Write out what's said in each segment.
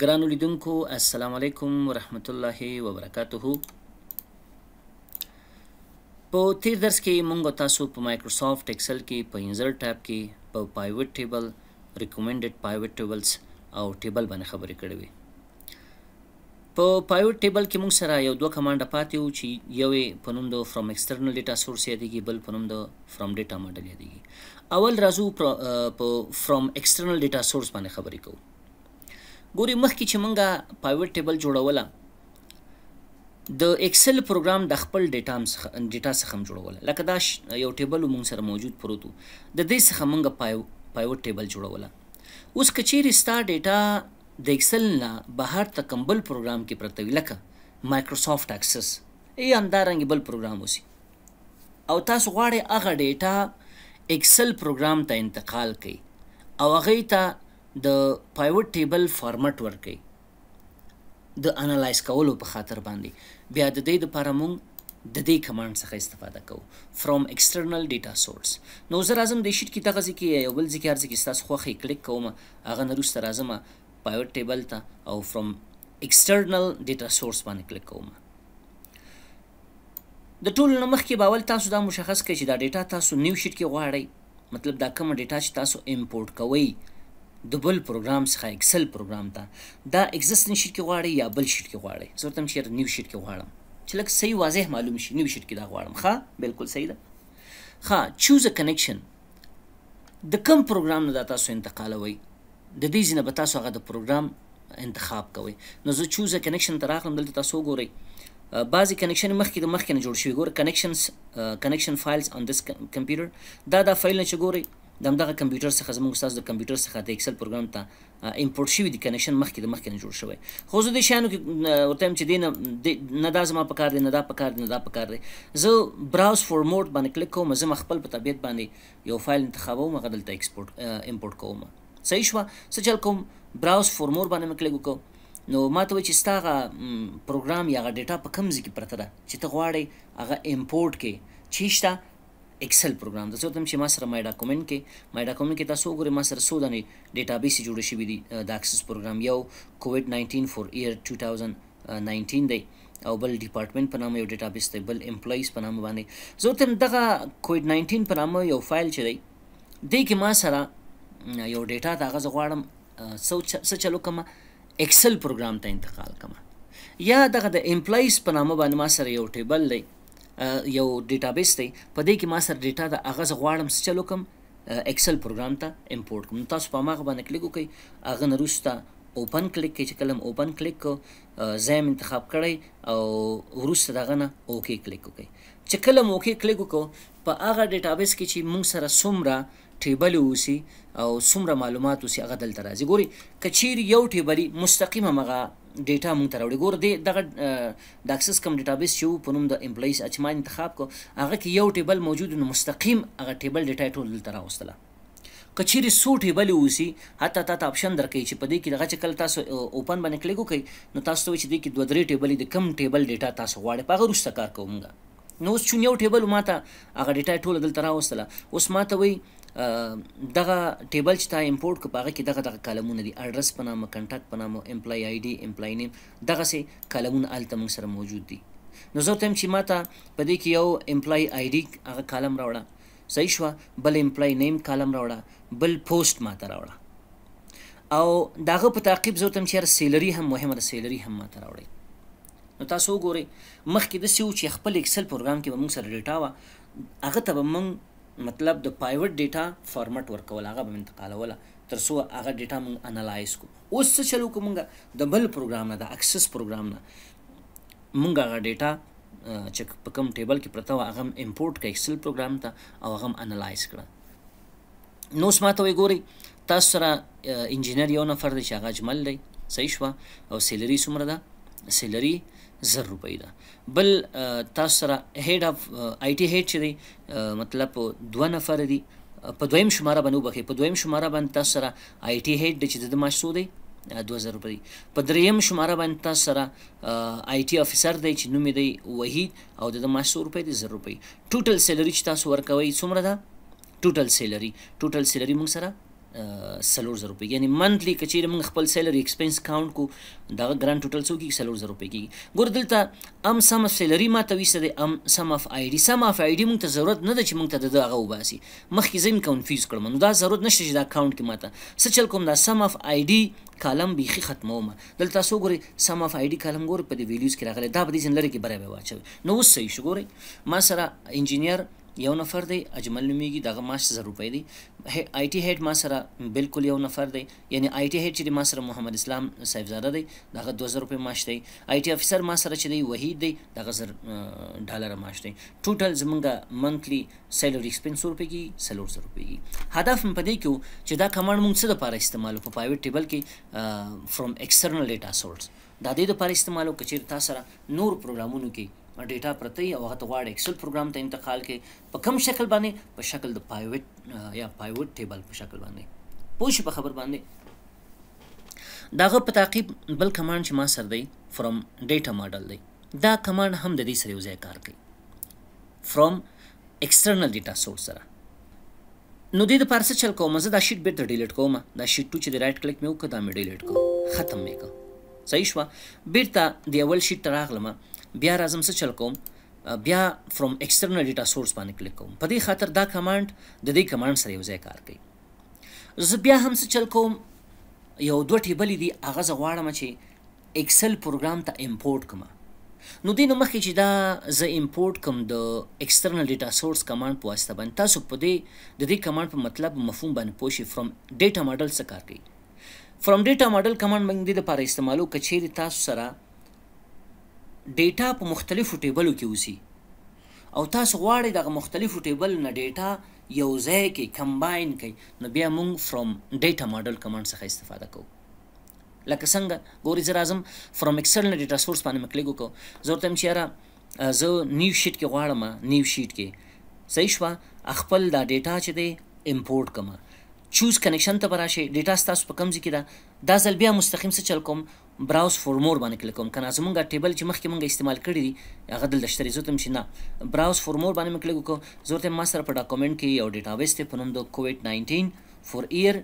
ګران ولیدونکو السلام علیکم ورحمت الله وبرکاتهو په تیر درس کې مونږ تاسو په مایکروسافټ ایکسل کې په انزر ټاب کې په پایوټ ټیبل ریکمندډ پایوټ ټیبلز او ټیبل باندې خبرې کړې وي په پایوټ ټیبل کې مونږ سره یو دوه کمانډ پاتې وو چې یو په نوم د فرام ایکسټرنل ډیټا سورس یادېږي بل په نوم د فرام ډیټا ماډل یادېږي اول راځو په فرام ایکسټرنل ډیټا سورس باندې خبرې کوو ګوري مخکې چې مونږه پایوټ ټیبل جوړوله د ایکسل پروګرام د خپل ډیټا څخه ډیټا څخه جوړوله لکه دا یو ټیبل مونږ سره موجود پروت د دې څخه مونږه پایوټ ټیبل جوړوله اوس کچېری ستا ډیټا د ایکسل نه بهر تکمبل پروګرام کې پرته وي لکه مایکروسافټ اکسس ای همدارنګه بل پروګرام وسی او تاسو غواړئ هغه ډیټا ایکسل پروګرام ته انتقال کړئ او هغه ته د پایوټ ټیبل فارمټ ورکړي د انالایز کولو په خاطر باندې بیا د دې لپاره مونږ د دې کمانډ څخه استفاده کوو فرام ایکسټرنل ډیټا سورس نو زه راځم د شیټ کې دغه ځکه یو بل ځکه ارزکه ستاسو خوخه کلیک کوم هغه نه روسته راځم پایوټ ټیبل ته او فرام ایکسټرنل ډیټا سورس باندې کلیک کوم د ټول نمخ کې باول تاسو دا مشخص کړئ چې دا ډیټا تاسو نیو شیټ کې غواړئ مطلب دا کوم ډیټا چې تاسو امپورټ کوئ د بل پروګرام څخه ایکسل پروګرام ته دا اگزیسټینګ شیټ کې غواړي یا بل شیټ کې غواړي زه تم شیټ نیو شیټ کې غواړم چې لکه صحیح واضح معلوم شي نیو شیټ کې دا غواړم ښه بالکل صحیح ده ښه چوز ا کنکشن د کم پروګرام نه دا تاسو انتقالوي د دې ځنه به تاسو هغه د پروګرام انتخاب کوئ نو زه چوز ا کنکشن ته راغلم دلته تاسو ګورئ بعضی کنکشن مخکې د مخکې نه جوړ شوی ګوره کنکشنز کنکشن فایلز ان دیس کمپیوټر دا دا فایل نه چې ګورئ د همدغه کمپیوټر څخه زموږ استاد د کمپیوټر څخه د اکسل پروګرام ته امپورت شوی دی کنکشن مخکې د مخکې نه جوړ شوی خو زه د شیانو کې ورته چې دین نه دا زما پکار دی نه دا پکار دی نه دا پکار دی زه براوز فور موډ باندې کلیک کوم زه خپل په طبیعت باندې یو فایل انتخابوم هغه دلته ایکسپورت امپورت کوم صحیح شوه څه چل کوم براوز فور موډ باندې کلیک وکړم نو ماته چې ستاغه پروګرام یا ډیټا په کم ځکه پرته ده چې ته غواړې هغه امپورټ کې چی شته ایکسل پروګرام د څو تم چې ما سره مای ډاکومېنټ کې مای ډاکومېنټ کې تاسو وګورئ ما سره څو دانې ډیټابیس جوړ شوی دی د اکسس پروګرام یو کووډ 19 فور ایئر 2019 دی او بل ډپارټمنټ په نامه یو ډیټابیس دی بل امپلایز په نامه باندې زه تم دغه کووډ 19 په نامه یو فایل چې دی دې کې ما سره یو ډیټا دا غز غواړم څه چلو کما ایکسل پروګرام ته انتقال کما یا دغه د امپلایز په نامه باندې ما سره یو ټیبل دی یو ډیټابیس دی په دې کې ما سره ډیټا د اغاز غواړم چې چلو کوم اکسل پروګرام ته امپورټ کوم تاسو په ماغه باندې کلیک وکړئ اغه نه روسته اوپن کلیک کې چې کلم اوپن کلیک کو زم انتخاب کړئ او روسته دغه نه اوکی کلیک وکړئ چې کلم اوکی کلیک وکړو په اغه ډیټابیس کې چې موږ سره سمره ټیبل اوسي او سمره معلومات اوسي هغه دلته راځي ګوري کچیر یو ټیبلی مستقیمه مغه ډیټا مونږ ته راوړي ګور دی دغه د اکسس کم ډیټابیس شو په نوم د امپلایز چې ما انتخاب کو هغه کې یو ټیبل موجود نو مستقیم هغه ټیبل ډیټا ټول دلته راوستله کچېری سو ټیبل وسی حتی تا ته اپشن درکې چې په دې کې دغه چې کله تاسو اوپن باندې کلیک وکړئ نو تاسو ته چې دې کې دوه درې ټیبل د کم ټیبل ډیټا تاسو غواړئ په هغه وروسته کار کومګا نو اوس چون یو ټیبل ماته هغه ډیټا ټول دلته راوستله اوس ماته وایي دغه ټیبل چې تا امپورټ کو پاغه کې دغه دغه کالمونه دي اډرس په نامه کنټاکټ په نامه امپلای آی ډی امپلای نیم دغه سه کالمونه الته موږ سره موجود دي نو زه تم چې ماته په دې کې یو امپلای آی ډی هغه کالم راوړه صحیح شو بل امپلای نیم کالم راوړه بل پوسټ ماته راوړه او داغه په تعقیب زه تم چې سیلری هم مهمه ده سیلری هم ماته راوړي نو تاسو وګورئ مخکې د سیو چې خپل ایکسل پروګرام کې به موږ سره ډیټا وا هغه ته به موږ مطلب د پایوټ ډیټا فارمټ ورکول هغه به انتقالوله تر څو هغه ډیټا مونږ انالایز کو اوس څه چلو کو مونږ د بل پروګرام نه د اکسس پروګرام نه مونږ هغه ډیټا چې په کوم ټیبل کې پرته و هغه امپورټ کړ ایکسل پروګرام ته او هغه انالایز کړ نو سماته وي ګوري تاسو را انجینر یو نفر دی چې هغه اجمل دی صحیح شو او سیلری څومره ده سیلری 1 زر روپۍ ده بل تاسو سره هډ اف آی ټی هډ چې دی مطلب دوه نفر دي په دویم شماره باندې وبخې په دویم شماره باندې تاسو سره آی ټی هډ چې د ماشو دی 2000 روپۍ په دریم شماره باندې تاسو سره آی ټی افیسر دی چې نوم دی وحید او د ماشو روپۍ دی 0 روپۍ ټوټل سیلری چې تاسو ورکوي څومره ده ټوټل سیلری ټوټل سیلری موږ سره سلور زر روپۍ یعنی منتلی کچیر موږ خپل سیلری ایکسپنس کاونټ کو دا ګران ټوټل څو کې سلور زر روپۍ کې ګور دلته ام سم اف سیلری ما ته وسته ام سم اف آی ډی سم اف آی ډی موږ ته ضرورت نه ده چې موږ ته دغه وباسي مخکې زم کنفیوز کړم نو دا ضرورت نشته چې دا اکاونټ کې ماته سچل کوم دا سم اف آی ډی کالم بیخي ختموم دلته تاسو ګوري سم اف آی ډی کالم ګور په دې ویلیوز کې راغلی دا به دې سن لري کې بره به واچو نو اوس صحیح شو ګوري ما سره انجینیر یو نفر دی اجمل نومیږي دغه معاش زر روپۍ دی آی ټي هیډ ما سره بالکل یو نفر دی یعنی آی ټي هیډ چې ما سره محمد اسلام صاحبزاده دی دغه 2000 روپۍ معاش دی آی ټي افسر ما سره چې دی وحید دی دغه زر ډالر معاش دی ټوټل زمونږه منتلی سیلری ایکسپنس روپۍ کی سلور زر روپۍ کی هدف هم پدې کې چې دا کمانډ مونږ څه لپاره استعمالو په پایوټ ټیبل کې فرام ایکسټرنل ډیټا سورس دا د دې لپاره استعمالو کچیر تاسو سره نور پروګرامونو کې ډیټا پرته او هغه ته غواړې ایکسل پروګرام ته انتقال کې په کم شکل باندې په شکل د پایوټ یا پایوټ ټیبل په شکل باندې پوښ په خبر باندې داغه په تعقیب بل کمانډ چې ما سر دی فرام ډیټا ماډل دی دا کمانډ هم د دې سره یوځای کار کوي فرام ایکسټرنل ډیټا سورس سره نو دې د پارسه چل کوم زه دا شیټ بیت ډیلیټ کوم دا شیټ 2 چې د رائټ کلیک مې وکړ دا مې ډیلیټ کوم ختم مې کوم صحیح شو بیرته دی اول شیټ راغلم بیا راځم څه چل کوم بیا فرام ایکسټرنل ډیټا سورس باندې کلیک کوم په دې خاطر دا کمانډ د دې کمانډ سره یو ځای کار کوي زه بیا هم څه چل کوم یو دوه ټیبلې دي هغه زه غواړم چې ایکسل پروګرام ته امپورټ کړم نو دین مخکې چې دا زه امپورټ کوم د ایکسټرنل ډیټا سورس کمانډ په واسطه باندې تاسو په دې د دې کمانډ په مطلب مفهوم باندې پوه شئ فرام ډیټا ماډل څه کار کوي فرام ډیټا ماډل کمانډ موږ د لپاره استعمالو کچېری تاسو سره ډیټا په مختلفو ټیبلو کې اوسي او تاسو غواړئ دغه مختلفو ټیبل نه ډیټا یو ځای کې کمباین کړئ نو بیا موږ فرام ډیټا ماډل کمانډ څخه استفاده کوو لکه څنګه ګوري زر اعظم فرام ایکسل نه ډیټا سورس باندې مکلیک وکړو زه ورته هم چیرې زه نیو شیټ کې غواړم نیو شیټ کې صحیح شوه خپل دا ډیټا چې دی امپورټ کما چوز کنیکشن ته براشه ډیټا ستاسو په کمزې کې ده دا ځل بیا مستقیم څه چل کوم براوز فور مور باندې کلیک کوم کنه زمونږ ټیبل چې مخکې مونږ استعمال کړی دی هغه دلته شته زه تم چې نه براوز فور مور باندې کلیک وکړو زه ته ما سره په ډاکومنټ کې یو ډیټا بیس ته په نوم د کووډ 19 فور ایئر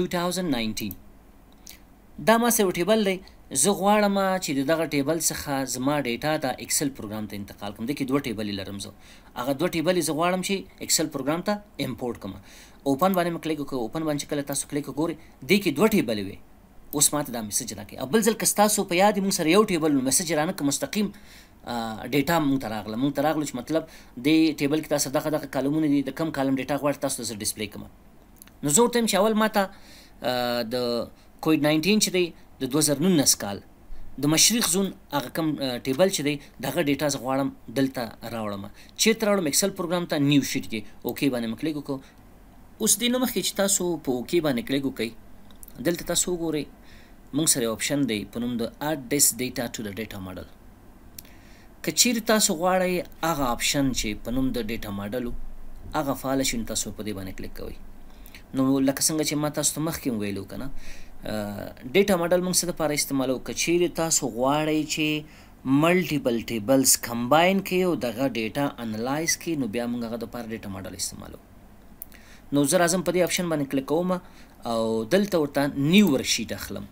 2019 دا ما سره ټیبل دی زه غواړم چې د دغه ټیبل څخه زما ډیټا د ایکسل پروګرام ته انتقال کړم د کې دوه ټیبلې لرم زه هغه دوه ټیبلې زه غواړم چې ایکسل پروګرام ته امپورټ کړم اوپن باندې مې کلیک وکړ اوپن باندې کله تاسو کلیک وګورئ د کې دوه ټیبلې وي اوس ماته دا میسج راکې ابل ځل کستا سو په یاد موږ سره یو ټیبل نو میسج رانه کوم مستقیم ډیټا مونږ ته راغله مونږ ته راغله چې مطلب د ټیبل کې تاسو دغه دغه کالمونه دي د کم کالم ډیټا غواړئ تاسو ته ډیسپلی کوم نو زه ورته چې اول ماته د کووډ 19 چې دی د 2019 کال د مشرق زون هغه کم ټیبل چې دی دغه ډیټا زه غواړم دلته راوړم چې تر راوړم ایکسل پروګرام ته نیو شیټ کې اوکی باندې مکلیک وکړو اوس دینه مخکې چې تاسو په اوکی باندې کلیک وکړئ دلته تاسو وګورئ موږ سره اپشن دی په نوم د اډ ډیس ډیټا ټو د ډیټا ماډل کچیر تاسو غواړئ هغه اپشن چې په نوم د ډیټا ماډل هغه فعال شین تاسو په دې باندې کلیک کوئ نو لکه څنګه چې ما تاسو ته مخکې ویلو کنه ډیټا ماډل موږ څه لپاره استعمالو کچېره تاسو غواړئ چې ملټیپل ټیبلز کمباین کړي او دغه ډیټا انالایز کړي نو بیا موږ هغه د پاره ډیټا ماډل استعمالو نو زه راځم په دې آپشن باندې کلیک کوم او دلته ورته نیو ورشیټ اخلم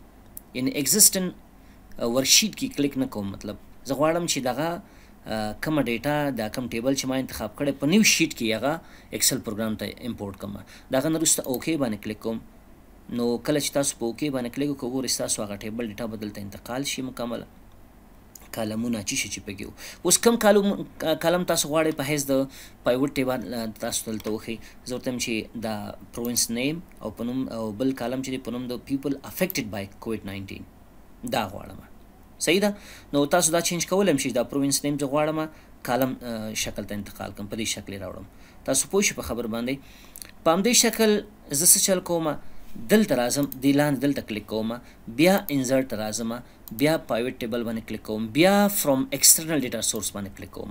یعنی اگزیسټن ورشیټ کې کلیک نه کوم مطلب زه غواړم چې دغه کوم ډیټا دا کوم ټیبل چې ما انتخاب کړی په نیو شیټ کې هغه ایکسل پروګرام ته امپورټ کوم دغه نرسته اوکی باندې کلیک کوم نو کله چې تاسو په اوکې باندې کلیک وکړئ ګورئ ستاسو هغه ټیبل ډیټا به دلته انتقال شي مکمله کالمونه چې شي چې پکې اوس کم کالم کالم تاسو غواړئ په هیڅ د پایوټ ټیبل تاسو دلته وخی ضرورت هم چې دا پروینس نیم او پنوم او بل کالم چې پنوم د پیپل افیکټډ بای کووډ 19 دا غواړم صحیح ده نو تاسو دا چینج کولم شي دا پروینس نیم چې غواړم کالم شکل ته انتقال کوم په دې شکل راوړم تاسو پوه شئ په خبر باندې په همدې شکل زه څه چل کومه دلته راځم دی لاندې دلته کلیک کوم بیا انزرټ راځم بیا پایوټ ټیبل باندې کلیک کوم بیا فرام ایکسټرنل ډیټا سورس باندې کلیک کوم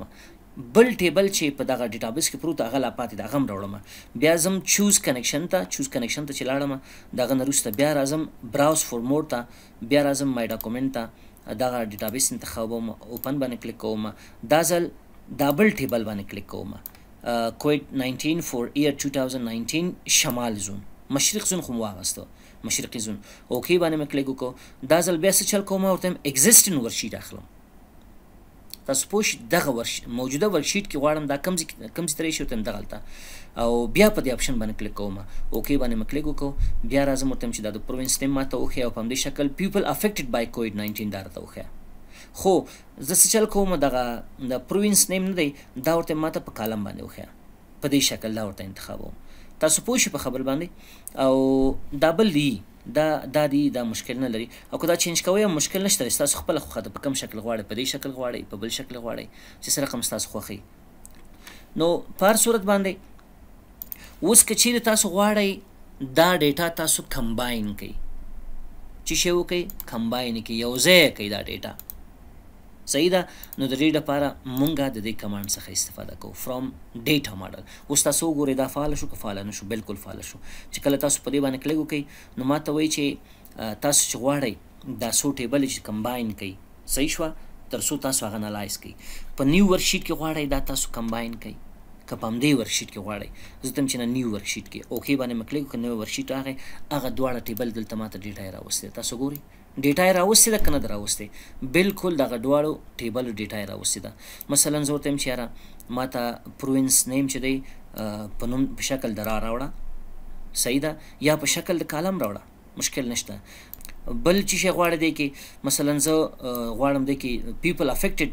بل ټیبل چې په دغه ډیټابیس کې پروت هغه لا پاتې دا غم راوړم بیا زم چوز کنیکشن ته چوز کنیکشن ته چلاړم دغه نرسته بیا راځم براوز فور مور ته بیا راځم مای ډاکومنټ ته دغه ډیټابیس انتخابوم اوپن باندې کلیک کوم دا ځل ډبل ټیبل باندې کلیک کوم کووډ 19 فور ایئر 2019 شمال زون مشرق زون خو مو واغسته مشرقي زون اوکی باندې مې کلیک وکړو دا ځل بیا څه چل کوم ورته اگزیسټینګ ورشیټ اخلم تاسو پوښ دغه ورش موجوده ورشیټ کې غواړم دا کم کم ستري شو تم دغلته او بیا په دې اپشن باندې کلیک کوم اوکی باندې مې کلیک وکړو بیا راځم ورته چې دا د پروینس نیم ماته اوخه او په دې شکل پیپل افیکټډ بای کووډ 19 دا راته اوخه خو زه څه چل کوم دغه د پروینس نیم نه دی دا ورته ماته په کالم باندې اوخه په دې شکل دا ورته انتخابوم تاسو پوه شئ په خبر باندې او دا بل دی دا دا دی دا مشکل نه لري او که دا چینج کوی مشکل نشته تاسو خپل خوخه ده په کم شکل غواړئ په دې شکل غواړئ په بل شکل غواړئ چې سره کوم تاسو خوخي نو پر صورت باندې اوس که چیرې تاسو غواړئ دا ډیټا تاسو کمباین کړئ چې شی وکړئ کمباین کړئ یو ځای کړئ دا ډیټا صحیح ده نو د دې لپاره مونږه د دې کمانډ څخه استفاده کوو فرام ډیټا ماډل اوس تاسو ګورئ دا فعال شو که فعال نه شو بالکل فعال شو چې کله تاسو په دې باندې کلیک وکړئ نو ماته وایي چې تاسو چې غواړئ دا څو ټیبل چې کمباین کړئ صحیح شوه تر څو تاسو هغه انالایز کړئ په نیو ورکشیټ کې غواړئ دا تاسو کمباین کړئ که په همدې ورکشیټ کې غواړئ زه تم چې نه نیو ورکشیټ کې اوکې باندې مکلیک کنه ورکشیټ هغه هغه دواړه ټیبل دلته ماته ډیټا راوستي تاسو ګورئ ډیټا یې راوستې ده که نه ده راوستې بلکل دغه دواړو ټیبلو ډیټا یې راوستې ده مثلا زه ورته یم چې یاره ما ته پروینس نیم چې دی په نوم په شکل د را راوړه صحیح ده یا په شکل د کالم راوړه مشکل نشته بل چې شی غواړم دی کې مثلا زه غواړم دی کې پیپل افیکټډ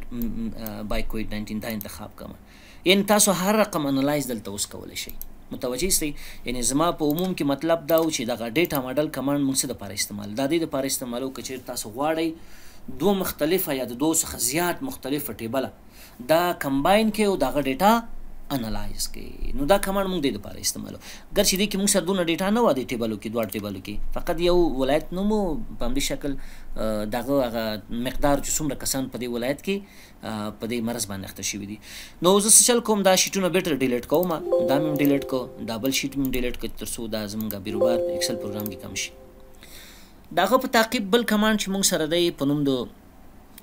بای کووډ 19 دا انتخاب کوم ان تاسو هر رقم انالایز دلته اوس کولای شئ متوجه سي یعنی زما په عموم کې مطلب دا و چې دغه ډیټا ماډل کمانډ موږ د لپاره استعمال د دې لپاره استعمالو کچیر تاسو غواړئ دوه مختلفه یا د دوه څخه زیات مختلفه ټیبله دا کمباین کې او دغه ډیټا انالایز کوي نو دا کمانډ موږ د لپاره استعمالو ګر چې دې کې موږ سره دونه ډیټا نه و د ټیبلو کې دوه ټیبلو کې فقط یو ولایت نوم په همدې شکل دغه هغه مقدار چې څومره کسان په دې ولایت کې په دې مرز باندې اخته شوي دي نو زه څه چل کوم دا شیټونه بیټر ډیلیټ کوم دا مې ډیلیټ کو ډبل شیټ مې ډیلیټ کړ ترڅو دا زموږ بیروبار اکسل پروګرام کې کم شي داغه په تعقیب بل کمانډ چې موږ سره دی په نوم د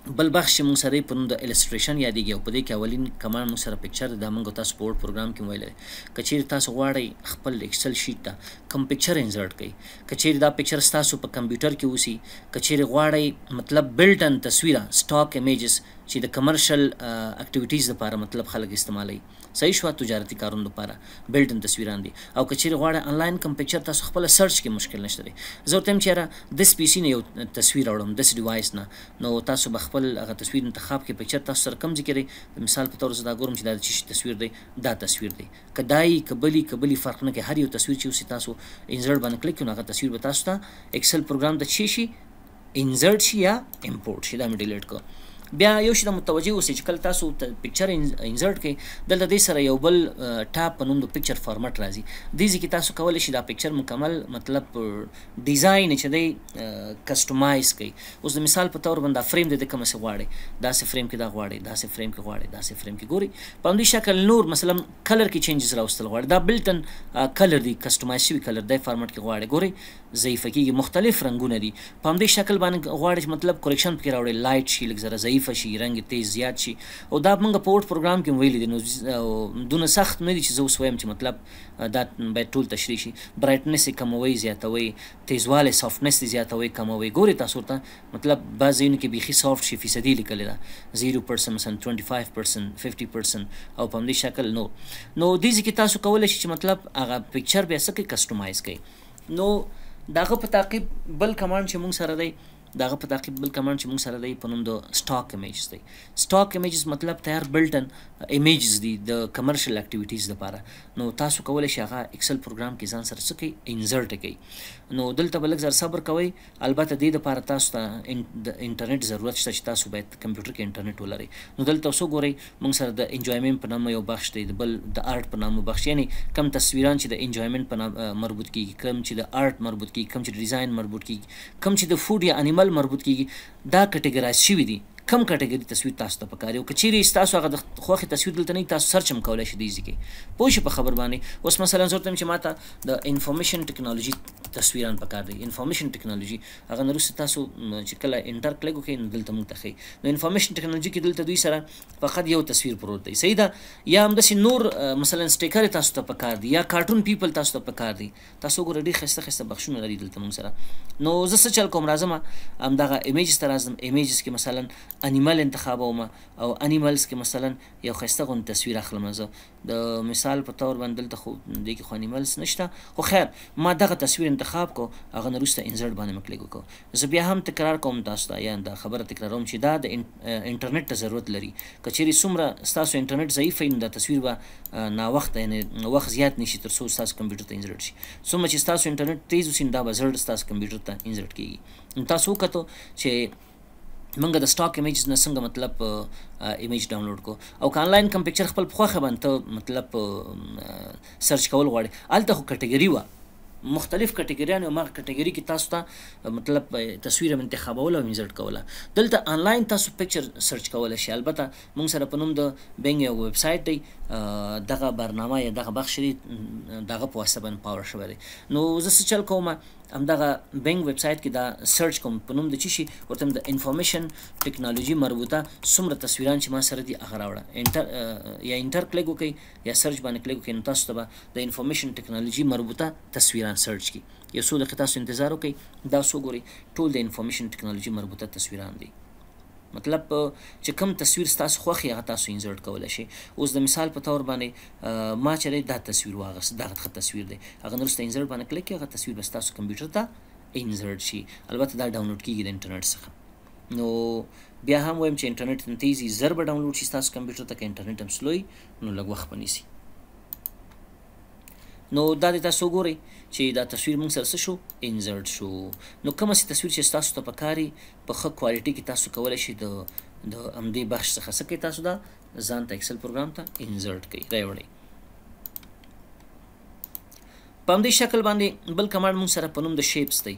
بل بخش مون سره په نوم د الستریشن یادېږي او په دې کې اولین کمانډ مون سره پکچر د موږ تاسو په پروګرام کې ویل کچیر تاسو غواړئ خپل ایکسل شیټ ته کوم پکچر انزرټ کړئ کچیر دا پکچر تاسو په کمپیوټر کې اوسي کچیر غواړئ مطلب بلټ ان تصویره سټاک ایمیجز چې د کمرشل اکټیویټیز لپاره مطلب خلک استعمالوي صحیح شو تجارتي کارونو لپاره بلټن تصویران دي او کچیر غواړه انلاین کم پکچر تاسو خپل سرچ کې مشکل نشته لري زه تم چیرې د سپیسی نه یو تصویر اورم د ډیوایس نه نو تاسو بخپل هغه تصویر انتخاب کې پکچر تاسو سره کم ذکر مثال په تور زدا ګورم چې دا چی تصویر دی دا تصویر دی کدای کبلی کبلی فرق نه کې هر یو تصویر چې اوسې تاسو انزرټ باندې کلیک کړئ هغه تصویر به تاسو ته ایکسل پروګرام د چی شي انزرټ شي یا امپورټ شي دا مې ډیلیټ کړ بیا یو شی د متوجه اوسئ چې کله تاسو ته پکچر انزرټ کړئ دلته دې سره یو بل ټاب په نوم د پکچر فارمټ راځي دې ځکه تاسو کولی شئ دا پکچر مکمل مطلب ډیزاین چې دی کسٹمایز کړئ اوس د مثال په تور باندې فریم دې کوم څه غواړي دا سه فریم کې دا غواړي دا سه فریم کې غواړي دا سه فریم کې ګوري په دې شکل نور مثلا کلر کې چینجز راوستل غواړي دا بلټن کلر دی کسٹمایز شوی کلر دی فارمټ کې غواړي ګوري ضعیفه کې مختلف رنگونه دي په دې شکل باندې غواړي مطلب کریکشن پکې راوړي لایټ شي لږ زره ضعیف ضعیفه شي رنګ تیز زیات شي او دا موږ په ورټ پروګرام کې ویل دي نو دونه سخت نه دي چې زه اوس وایم چې مطلب دا باید ټول تشریح شي برایټنس کموي زیاتوي تیزواله سافټنس زیاتوي کموي ګوري تاسو ته مطلب بعضینو کې بيخي سافټ شي فیصدي لیکل دا 0% مثلا 25% 50% او په دې شکل نو نو دې ځکه تاسو کولای شئ چې مطلب هغه پکچر به څه کې کسٹماइज کړئ نو داغه په تعقیب بل کمانډ چې مونږ سره دی دغه په تعقیب بل کمانډ چې موږ سره دی په نوم د سټاک ایمیجز دی سټاک ایمیجز مطلب تیار بلټن ایمیجز دی د کمرشل اکټیویټیز لپاره نو تاسو کولای شئ هغه ایکسل پروګرام کې ځان سره څه کوي انزرټ کوي نو دلته بلک زر صبر کوي البته د دې لپاره تاسو ته انټرنیټ ضرورت شته چې تاسو باید کمپیوټر کې انټرنیټ ولرئ نو دلته اوس وګورئ موږ سره د انجوایمنت په نامه یو بخش دی بل د آرټ په نامه بخش یعنی کم تصویران چې د انجوایمنت په مربوط کیږي کم چې د آرټ مربوط کیږي کم چې ډیزاین مربوط کیږي کم چې د فود یا انیمل مربوط کیږي دا کټګرایز شوي دي کم کټګری تصویر تاسو ته پکاره او کچېری تاسو هغه د خوخي تصویر دلته نه تاسو سرچ هم کولای شئ د ایزي کې پوه شئ په خبر باندې اوس مثلا زه ته چې ماته د انفارمیشن ټکنالوژي تصویران پکار دي انفارمیشن ټکنالوژي هغه نو تاسو چې کله انټر کلیک وکړئ نو دلته موږ ته ښیي نو انفارمیشن ټکنالوژي کې دلته دوی سره فقط یو تصویر پروت دی صحیح ده یا هم داسې نور مثلا سټیکر تاسو ته پکار دي یا کارټون پیپل تاسو ته پکار دي تاسو ګورئ ډېر ښایسته ښایسته بخښونه لري دلته موږ سره نو زه څه چل کوم راځم همدغه امیجز ته راځم امیجز کې مثلا انیمل انتخابوم او انیملز کې مثلا یو خسته غون تصویر اخلم زه د مثال په تور باندې دلته خو د کې خو انیملز نشته خو خیر ما دغه تصویر انتخاب کو هغه نرسته انزرټ باندې مکلیک کو زه بیا هم تکرار کوم تاسو ته یا دا خبره تکراروم چې دا د انټرنیټ ته ضرورت لري کچېری څومره تاسو انټرنیټ ضعیف وي دا تصویر به نا وخت یعنی وخت زیات نشي تر څو تاسو کمپیوټر ته انزرټ شي څومره چې تاسو انټرنیټ تیز وسین دا به زړه تاسو کمپیوټر ته انزرټ کیږي تاسو وکړو چې منګه د سٹاک ایمیجز نه څنګه مطلب ایمیج ډاونلوډ کو او که انلاین کم پکچر خپل خوخه باندې ته مطلب سرچ کول غواړي الته خو کټګری و مختلف کټګریانو ما کټګری کې تاسو ته مطلب تصویر منتخبول او انزرټ کوله دلته انلاین تاسو پکچر سرچ کول شي البته موږ سره په نوم د بنګ یو ویب سټ دی دغه برنامه یا دغه بخش دی دغه په واسطه باندې پاور شوی نو زه څه چل کوم همدغه بینګ ویب سټ کې دا سرچ کوم په نوم د چی شي ورته د انفارمیشن ټکنالوژي مربوطه څومره تصویران چې ما سره دي هغه راوړه انټر یا انټر کلیک وکړئ یا سرچ باندې کلیک وکړئ نو تاسو ته به د انفارمیشن ټکنالوژي مربوطه تصویران سرچ کی یو څو دقیقې تاسو انتظار وکړئ دا څو ګوري ټول د انفارمیشن ټکنالوژي مربوطه تصویران دي مطلب چې کوم تصویر تاسو خوخي هغه تاسو انسرټ کولای شئ اوس د مثال په تور باندې ما چې دا تصویر واغس دا غټ تصویر دی هغه نرسته انسرټ باندې کلیک هغه تصویر بس تاسو کمپیوټر ته انسرټ شي البته دا ډاونلوډ کیږي د انټرنیټ څخه نو بیا هم وایم چې انټرنیټ نن تیزی زر به ډاونلوډ شي تاسو کمپیوټر ته انټرنیټ هم سلوي نو لږ وخت پنيسي نو دا د تاسو ګوري چې دا تصویر موږ سره شو انزرټ شو نو کومه سي تصویر چې تاسو ته پکاري په ښه کوالټي کې تاسو کولای شئ د د امدی بخش څخه سکه تاسو دا ځان ته اکسل پروګرام ته انزرټ کړئ راوړئ په همدې شکل باندې بل کمانډ مون سره په نوم د شیپس دی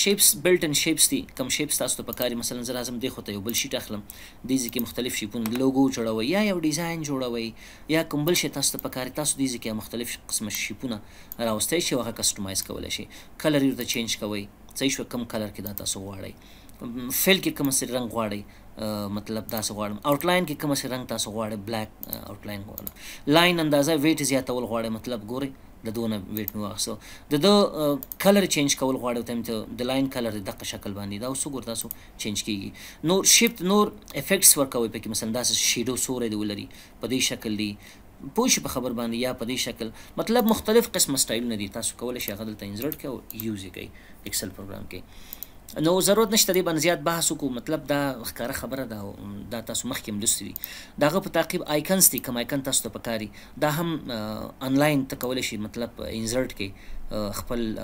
شیپس بلټ ان شیپس دی کوم شیپس تاسو ته پکاري مثلا زه راځم دی خو ته یو بل شیټ اخلم د دې کې مختلف شیپونه لوګو جوړوي یا یو ډیزاین جوړوي یا کوم بل شی تاسو ته پکاري تاسو د دې کې مختلف قسمه شیپونه راوستي شي هغه کسٹماइज کولای شي کلر یې ته چینج کوي څه شو کم کلر کې دا تاسو غواړئ فیل کې کوم سر رنگ غواړي مطلب تاسو غواړم آوټلاین کې کوم سر رنگ تاسو غواړي بلیک آوټلاین غواړم لاین اندازه ویټ زیاتول غواړي مطلب ګوري د دونه ویټ مې واخسو د دو کلر چینج کول غواړي ته ته د لاین کلر د دقه شکل باندې دا اوس ګور تاسو چینج کیږي نور شفت نور افیکټس ورکوي په کې مثلا داسې شیډو سورې دی ولري په دې شکل دی پوه په خبر باندې یا په دې شکل مطلب مختلف قسم سټایل نه دي تاسو کولای شئ غدل ته انزرټ کړئ او یوز یې کړئ ایکسل پروګرام کې نو ضرورت نشته دی باندې زیات بحث وکړو مطلب دا ښکاره خبره ده دا تاسو مخکې هم لوستي دي دغه په تعقیب آیکنز دي کوم آیکن تاسو ته پکاري دا هم آنلاین ته کولی شي مطلب انزرټ کې خپل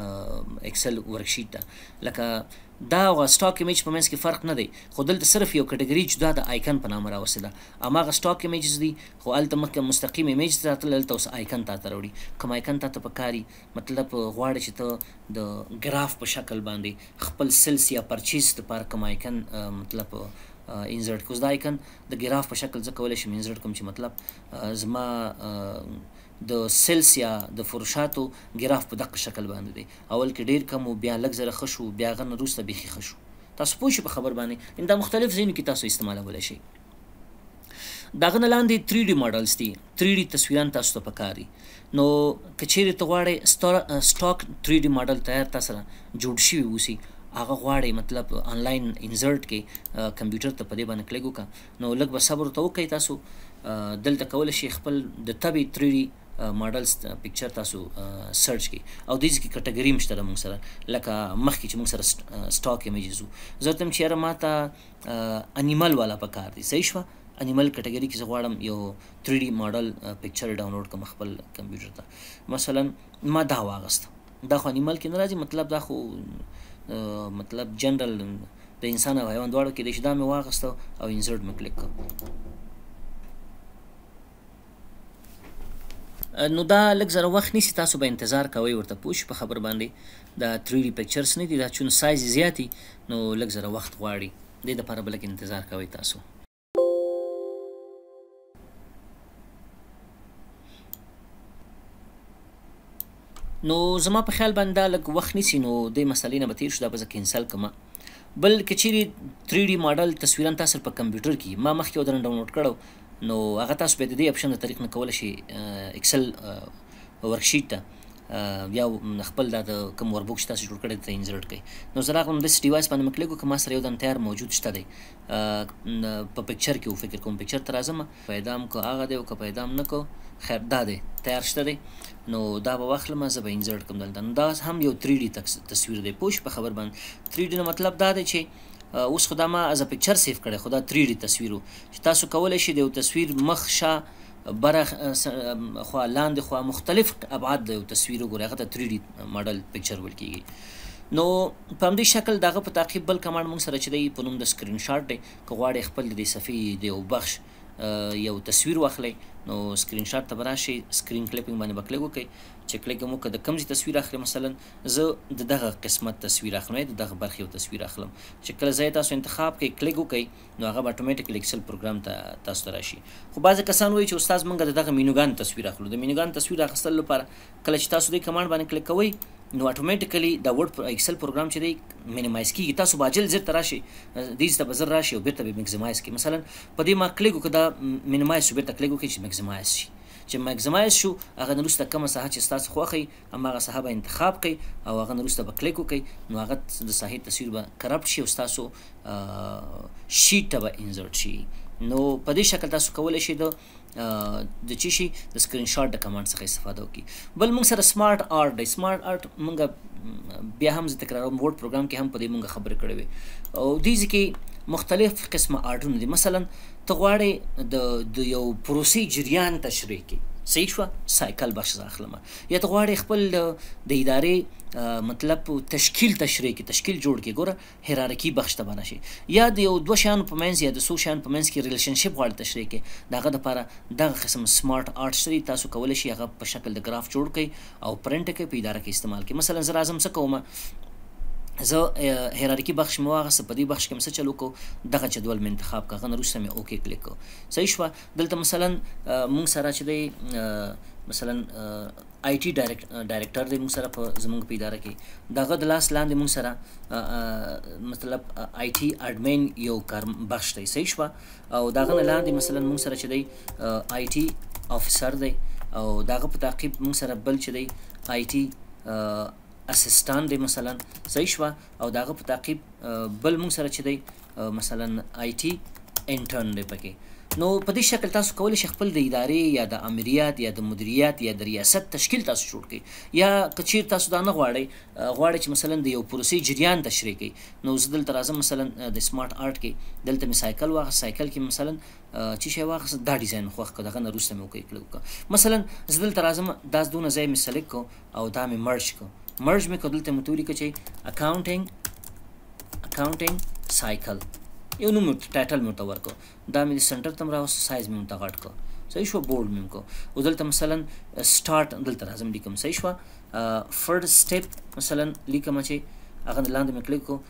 ایکسل ورکشیټ ته لکه دا او سټاک ایمیج په منځ کې فرق نه دی خو دلته صرف یو کټګوري جدا د آیکن په نامه راوسته ده اماغه سټاک ایمیجز دي خو الته مکه مستقیم ایمیج ته تل الته اوس آیکن ته تروړي کوم آیکن ته پکاري مطلب غواړي چې ته د ګراف په شکل باندې خپل سلس یا پرچیز لپاره کوم آیکن مطلب انزرټ کوز دا آیکن د ګراف په شکل زه کولای شم انزرټ کوم چې مطلب زما د سیلز یا د فرشاتو ګراف په دغه شکل باندې دی اول کې ډیر کم او بیا لږ زره خشو بیا غن روسته بيخي خشو تاسو پوه شئ په خبر باندې ان دا مختلف زینو کې تاسو استعمالولای شئ داغه نه لاندې 3D ماډلز دي 3D تصویران تاسو ته پکاري نو کچېره ته غواړې سټاک 3D ماډل تیار تاسو سره جوړ شي ووسی هغه غواړي مطلب انلاین انزرټ کې کمپیوټر ته پدې باندې کلیک وکړه نو لږ به صبر ته وکړئ تاسو دلته کول شي خپل د تبي 3D ماډلز پکچر تاسو سرچ کی او د دې کټګوري مشته د موږ سره لکه مخکې چې موږ سره سټاک ایمیجز وو زه تم چیرې ماته انیمل والا پکار دي صحیح شوه انیمل کټګوري کې غواړم یو 3D ماډل پکچر ډاونلوډ کوم خپل کمپیوټر ته مثلا ما دا واغست دا خو انیمل کې نه راځي مطلب دا خو مطلب جنرال د انسان او حیوان دواړو کې د شدا مې واغسته او انسرټ مې کلیک کړ نو دا لږ زره وخت نیسی تاسو به انتظار کوئ ورته پوښ په خبر باندې دا 3D پکچرز نه دي دا چون سایز زیاتی نو لږ زره وخت غواړي د دې لپاره بلک انتظار کوئ تاسو نو زما په خیال باندې دا لږ وخت نیسي نو دې مسلې نه به تېر شو دا به زه کینسل کړم بل که چیرې تھري ډي ماډل تصویرا تاسو په کمپیوټر کې ما مخکې یو درن ډاونلوډ کړو نو هغه تاسو به د دې اپشن د طریق نه کولی شي اکسل ورکشیټ ته بیا خپل دا د کوم وربوک شته جوړ کړی ته انزرټ کړئ نو زه راغلم داسې ډیوایس باندې مکلیک وکړم ما سره یو دم تیار موجود شته دی په پکچر کې فکر کوم پکچر ته راځم پیدا م کو هغه دی او که پیدا م نه کو خیر دا دی تیار شته دی نو دا به واخلم زه به انزرټ کوم دلته نو دا هم یو 3D تصویر دی پوش په خبر باندې 3D نو مطلب دا دی چې اوس خدا ما از پکچر سیو کړي خدا 3D تصویرو چې تاسو کولای شئ د یو تصویر مخ شا بره خوا لاندې خوا مختلف ابعاد د تصویر وګورئ هغه ته 3D ماډل پکچر ول کیږي نو په همدې شکل دغه په تعقیب بل کمانډ موږ سره چې دی په نوم د سکرین شاټ دی که غواړئ خپل د صفحې د یو بخش یو تصویر واخلئ نو سکرین شاټ ته براشي سکرین کلیپینګ باندې بکلیک وکړئ چې کلیک مو کده کمزې تصویر اخلي مثلا زه د دغه قسمت تصویر اخلم د دغه برخې تصویر اخلم چې کله زه تاسو انتخاب کې کلیک وکړئ نو هغه اتوماتیکلی اکسل پروګرام ته تاسو ته راشي خو بعضی کسان وایي چې استاد مونږ دغه مینوګان تصویر اخلو د مینوګان تصویر اخیستل لپاره کله چې تاسو د کمانډ باندې کلیک کوئ نو اتوماتیکلی دا ورډ پر ایکسل پروګرام چې دی مینیمایز کیږي تاسو باجل زر تراشي دیز ته بزر راشي او بیرته به مګزمایز کی مثلا په دې ما کلیک وکړه دا مینیمایز شو بیرته کلیک وکړي چې مګزمایز شي چې مګزمایز شو هغه نرسته کومه ساحه چې تاسو خوخي اما هغه ساحه به انتخاب کړئ او هغه نرسته به کلیک وکړئ نو هغه د ساحه تصویر به کرپټ شي او تاسو شیټ ته به انزرټ شي نو په دې شکل تاسو کولای شئ د د چی شي د سکرین شاټ د کمانډ څخه استفاده وکړي بل موږ سره سمارټ آرټ دی سمارټ آرټ موږ بیا هم زه تکراروم ورډ پروګرام کې هم په دې موږ خبرې کړې وي او دې ځکه مختلف قسمه آرټونه دي مثلا ته غواړې د یو پروسې جریان تشریح کړي صحیح شو سایکل بخش اخلمه یا ته غواړې خپل د ادارې مطلب تشکیل تشریح کې تشکیل جوړ کې ګوره هیرارکی بخش ته بنشي یا د یو دو شان په منځ یا د سو شان په منځ کې ریلیشن شپ غواړې تشریح کې داغه لپاره دغه قسم سمارټ آرټ سری تاسو کولای شي هغه په شکل د گراف جوړ کړئ او پرنټ کې په اداره کې استعمال کړئ مثلا زه راځم څه کوم زه هیرارکی بخش مو هغه سپدی بخش کې مسه چلو کو دغه جدول مې انتخاب کا غن روسه مې اوکی کلیک کو صحیح شو دلته مثلا مونږ سره چې دی مثلا آی ټی ډایریکټر دی مونږ سره په زمونږ په اداره کې دغه د لاس لاندې مونږ سره مطلب آی ټی اډمن یو کار بخش دی صحیح شو او دغه لاندې مثلا مونږ سره چې دی آی ټی افسر دی او دغه په تعقیب مونږ سره بل چې دی آی ټی اسسټان دی مثلا صحیح شو او داغه په تعقیب بل موږ سره چې دی مثلا آی ټی انټرن دی پکې نو په دې شکل تاسو کولی شئ خپل د ادارې یا د امریات یا د مدیریت یا د ریاست تشکیل تاسو جوړ کړئ یا کچیر تاسو دا نه غواړئ غواړئ چې مثلا د یو پروسې جریان تشریح کړئ نو زه دلته راځم مثلا د سمارټ آرټ کې دلته مې سایکل واخیست سایکل کې مثلا چې شی واخیست دا ډیزاین خوښ کړ دغه نه وروسته مې وکړ مثلا زه دلته راځم دا دونه ځای مې سلیکټ کړو او دا مې مرج کړو मर्ज में कदल तम तुरी कचे अकाउंटिंग अकाउंटिंग साइकल ये उन्होंने मुट टाइटल में तवर को दाम सेंटर तम रहा साइज में उनका काट को सही शुआ बोर्ड में उनको उधर तम मसलन स्टार्ट उधर तरह जम लिखम सही शुआ फर्स्ट स्टेप मसलन लिखम अच्छे अगर लांड में क्लिक को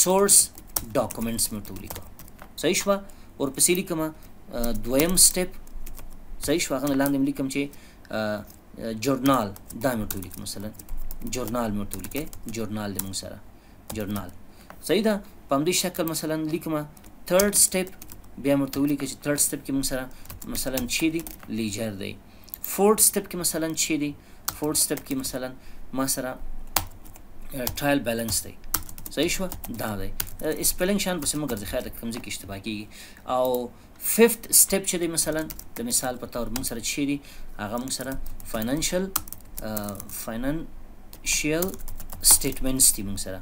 सोर्स डॉक्यूमेंट्स में तुरी लिखो सही शुआ और पसी लिखम द्वयम स्टेप सही शुआ अगर लांड में लिखम चे जर्नल दाम में तुरी मसलन جورنال مو ټول کې جورنال د موږ سره جورنال صحیح ده په همدې شکل مثلا لیکم ثرد سټپ بیا مو ته ولیکه چې ثرد سټپ کې موږ سره مثلا چی دی لیجر دی فورت سټپ کې مثلا چی دی فورت سټپ کې مثلا ما سره ټرایل بیلانس دی صحیح شو دا دی سپیلنګ شان پسې موږ ګرځي خیر د کمزې کې اشتباه کیږي او ففت سټپ چې دی مثلا د مثال په تور موږ سره چی دی هغه موږ سره فاینانشل فاینن شیل سټیټمنټس دي موږ سره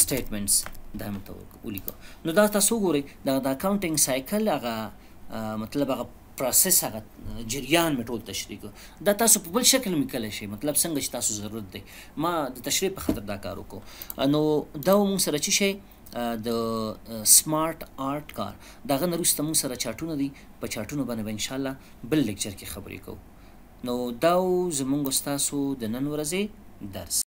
سټیټمنټس دا مته ولیکو نو دا تاسو ګورئ دا د اکاونټینګ سایکل هغه مطلب هغه پروسس هغه جریان مې ټول تشریح کړ دا تاسو په بل شکل مې کولای شئ مطلب څنګه چې تاسو ضرورت دی ما د تشریح په خاطر دا کار وکړو نو دا موږ سره چې شي د سمارت آرټ کار دغه نروسته موږ سره چاټونه دي په چاټونو باندې به ان شاء الله بل لیکچر کې خبرې کوو نو دا زمونږ تاسو د نن ورځې درس